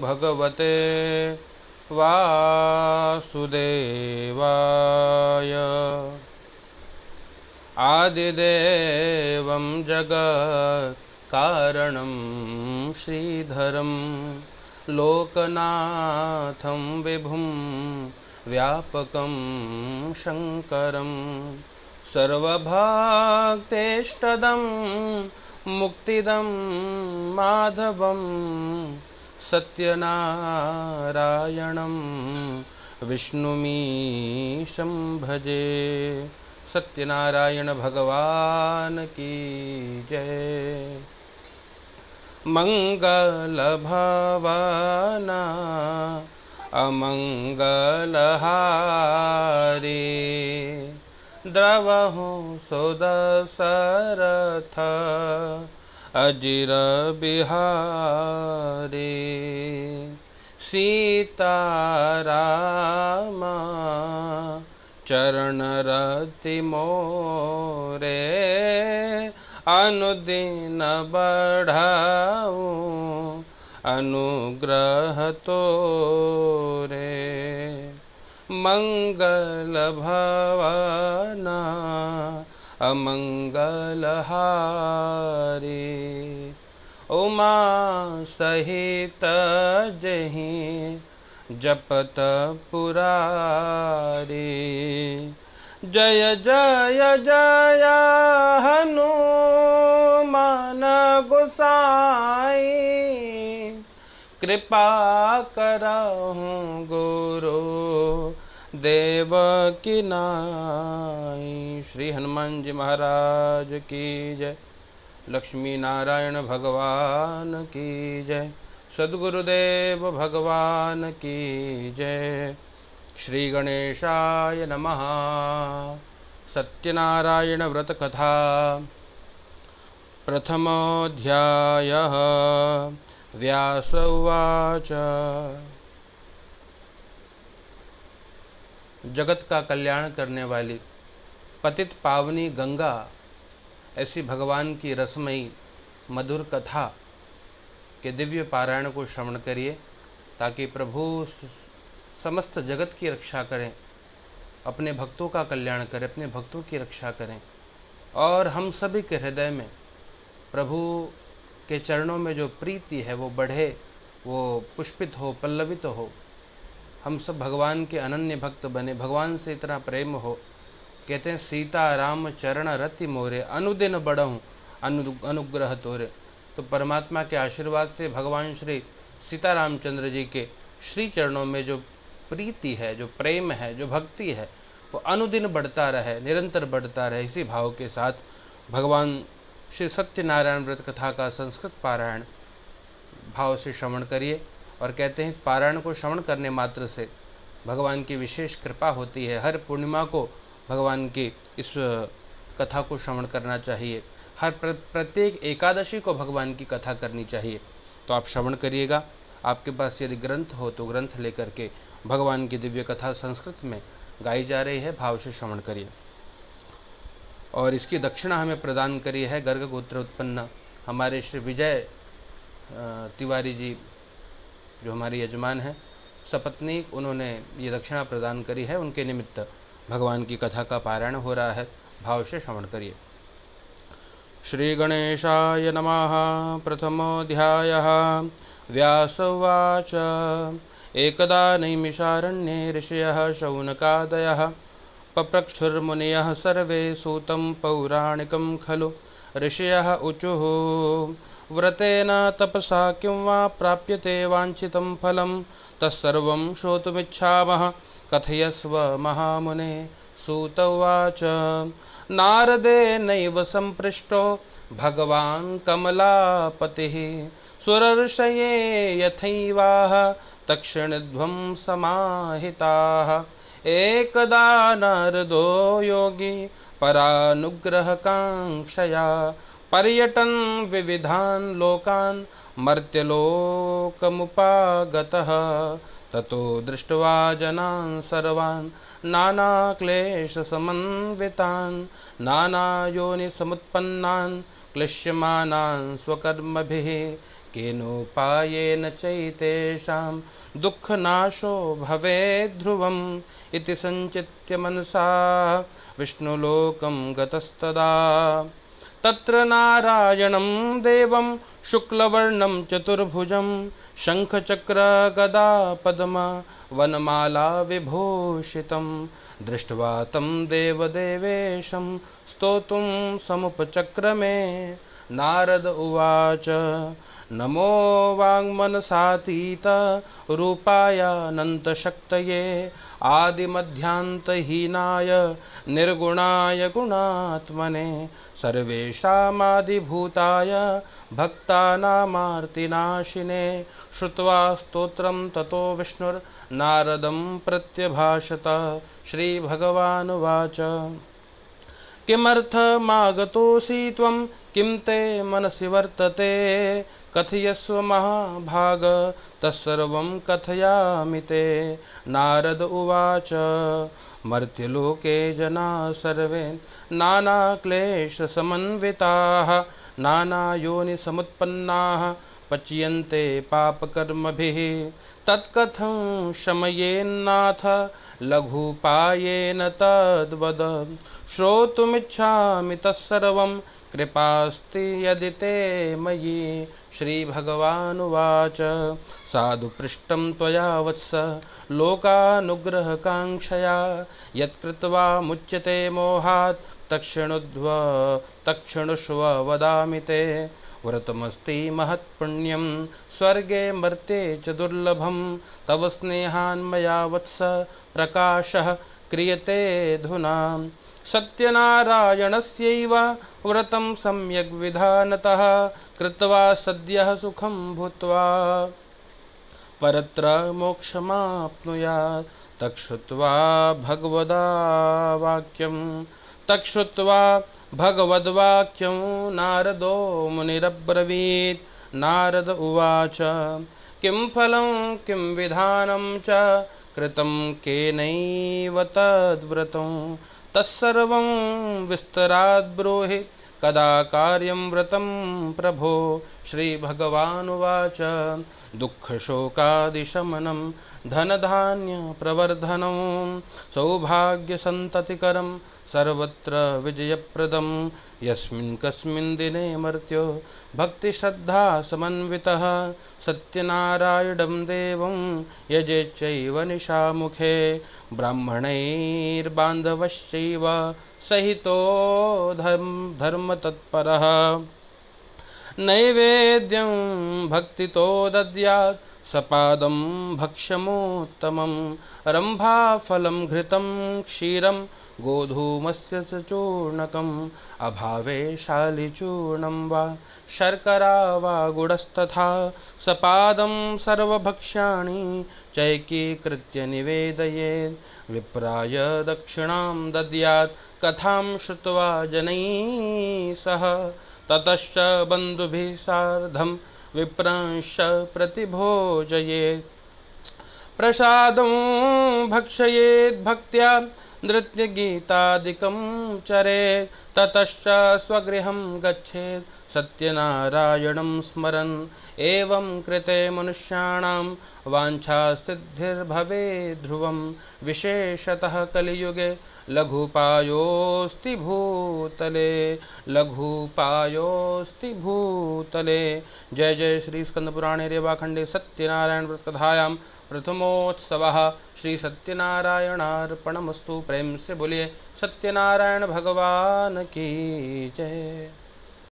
भगवते वासुदेवाय आदिदेवं जगत्कारणं श्रीधरं लोकनाथं विभुं व्यापकं शङ्करं सर्वभाक्तेष्टदं मुक्तिदं माधवम् सत्यनारायणं विष्णुमीशं भजे सत्यनारायण भगवान की जय मङ्गलभावना अमङ्गलहारे द्रवहो सुदशरथ अजिर बिहारे सीतारामा चरण रति मोरे अनुदिन बढ़ाऊ अनुग्रह तो रे मंगल भवना अमंगल हार माँ सहित जही जपत पुरारी जय जय जय हनुमान गुसाई कृपा करहूँ गुरु देव की नाई श्री हनुमान जी महाराज की जय लक्ष्मी नारायण भगवान की जय सद्गुरुदेव भगवान की जय श्री गणेशाय नमः सत्यनारायण व्रत कथा प्रथमोऽध्यायः व्यास उवाच जगत का कल्याण करने वाली पतित पावनी गंगा ऐसी भगवान की रसमयी मधुर कथा के दिव्य पारायण को श्रवण करिए ताकि प्रभु समस्त जगत की रक्षा करें अपने भक्तों का कल्याण करें अपने भक्तों की रक्षा करें और हम सभी के हृदय में प्रभु के चरणों में जो प्रीति है वो बढ़े वो पुष्पित हो पल्लवित हो हम सब भगवान के अनन्य भक्त बने भगवान से इतना प्रेम हो कहते हैं सीता राम चरण रति मोरे अनुदिन बढ़ऊँ अनु अनुग्रह तोरे तो परमात्मा के आशीर्वाद से भगवान श्री सीता रामचंद्र जी के श्री चरणों में जो प्रीति है जो प्रेम है जो भक्ति है वो अनुदिन बढ़ता रहे निरंतर बढ़ता रहे इसी भाव के साथ भगवान श्री सत्यनारायण व्रत कथा का संस्कृत पारायण भाव से श्रवण करिए और कहते हैं इस पारायण को श्रवण करने मात्र से भगवान की विशेष कृपा होती है हर पूर्णिमा को भगवान की इस कथा को श्रवण करना चाहिए हर प्रत्येक एकादशी को भगवान की कथा करनी चाहिए तो आप श्रवण करिएगा आपके पास यदि ग्रंथ हो तो ग्रंथ लेकर के भगवान की दिव्य कथा संस्कृत में गाई जा रही है भाव से श्रवण करिए और इसकी दक्षिणा हमें प्रदान करी है गर्ग गोत्र उत्पन्न हमारे श्री विजय तिवारी जी जो हमारे यजमान हैं सपत्नी उन्होंने ये दक्षिणा प्रदान करी है उनके निमित्त भगवान की कथा का पारायण हो रहा है भाव से श्रवण करिए श्री गणेशाय नमः प्रथमोऽध्यायः व्यासवाच एकदा नैमिषारण्ये ऋषयः शौनकादयः पप्रक्षुर्मुनयः सर्वे सूतं पौराणिकं खलु ऋषयः व्रते व्रतेन तपसा किं वा प्राप्यते वाञ्छितं फलं तत्सर्वं श्रोतुमिच्छामः कथयस्व महामुने सूत उवाच नैव सम्पृष्टो भगवान् कमलापतिः सुरर्षये यथैवाह तक्षणध्वं समाहिताः एकदा नारदो योगी परानुग्रहकाङ्क्षया पर्यटन् विविधान् लोकान् मर्त्यलोकमुपागतः ततो दृष्ट्वा जनान् सर्वान् नानाक्लेशसमन्वितान् नानायोनिसमुत्पन्नान् क्लिश्यमानान् स्वकर्मभिः केनोपायेन चैतेषां दुःखनाशो भवेद्ध्रुवम् इति सञ्चित्य मनसा विष्णुलोकं गतस्तदा तत्र नारायणं देवं शुक्लवर्णं चतुर्भुजं शङ्खचक्रगदापद्मवनमाला विभूषितं दृष्ट्वा तं देवदेवेशं स्तोतुं समुपचक्रमे नारद उवाच नमो वाङ्मनसातीत रूपायानन्तशक्तये आदिमध्यान्तहीनाय निर्गुणाय गुणात्मने सर्वेषामादिभूताय भक्तानामार्तिनाशिने श्रुत्वा स्तोत्रं ततो विष्णुर्नारदं प्रत्यभाषत श्रीभगवानुवाच किमर्थमागतोऽसि त्वं किं ते मनसि वर्तते कथयस्व महाभाग तत्सर्वं कथयामि ते नारद उवाच मर्त्यलोके जनाः सर्वे नानाक्लेशसमन्विताः नानायोनिसमुत्पन्नाः पच्यन्ते पापकर्म तत्कथं शमयेन्नाथ लघुपायेन तद्वद श्रोतुमिच्छामि तत्सर्वं कृपास्ति यदि ते मयि श्रीभगवानुवाच साधुपृष्टं त्वया वत्स लोकानुग्रहकाङ्क्षया यत्कृत्वा मुच्यते मोहात् तक्षिणुध्व तक्षिणुष्व वदामि ते व्रतमस्ति महत्पुण्यं स्वर्गे मर्ते च दुर्लभं तव स्नेहान्मया वत्स प्रकाशः क्रियते धुनाम् सत्यनारायणस्यैव व्रतं सम्यग्विधानतः कृत्वा सद्यः सुखं भूत्वा परत्र मोक्षमाप्नुयात् तक्षुत्वा भगवदा वाक्यं तक्षुत्वा भगवद्वाक्यं नारदो मुनिरब्रवीत् नारद उवाच किं फलं किं विधानं च कृतं केनैव तद्व्रतं तत्सर्व विस्तराद ब्रोहे कदा कार्यम व्रत प्रभो श्री धनधान्य प्रवर्धन सौभाग्य सौभाग्यसन्ततिकरं सर्वत्र विजयप्रदं यस्मिन् कस्मिन् दिने मर्त्यो भक्तिश्रद्धा समन्वितः सत्यनारायणं देवं यजेच्चैव निशामुखे ब्राह्मणैर्बान्धवश्चैव सहितो धर्म धर्मतत्परः नैवेद्यं भक्तितो दद्यात् सपादं भक्ष्यमोत्तमं रम्भाफलं घृतं क्षीरं गोधूमस्य च चूर्णकम् अभावे शालिचूर्णं वा शर्करा वा गुडस्तथा सपादं सर्वभक्ष्याणि चैकीकृत्य निवेदयेत् विप्राय दक्षिणां दद्यात् कथां श्रुत्वा जनैः सह ततश्च बन्धुभिः सार्धं विप्रंश प्रतिभोजयेत् प्रसादं भक्षयेद्भक्त्या नृत्यगीतादिकं चरेत् ततश्च स्वगृहं गच्छेत् सत्यनारायणं स्मरन् एवं कृते मनुष्याणां वाञ्छासिद्धिर्भवेद् ध्रुवं विशेषतः कलियुगे लघुपायोऽस्ति भूतले लघुपायोऽस्ति भूतले जय जय श्रीस्कन्दपुराणे रेवाखण्डे प्रथमोत्सव श्री सत्यनारायणार्पणमस्तु प्रेम से बोलिए सत्यनारायण भगवान की जय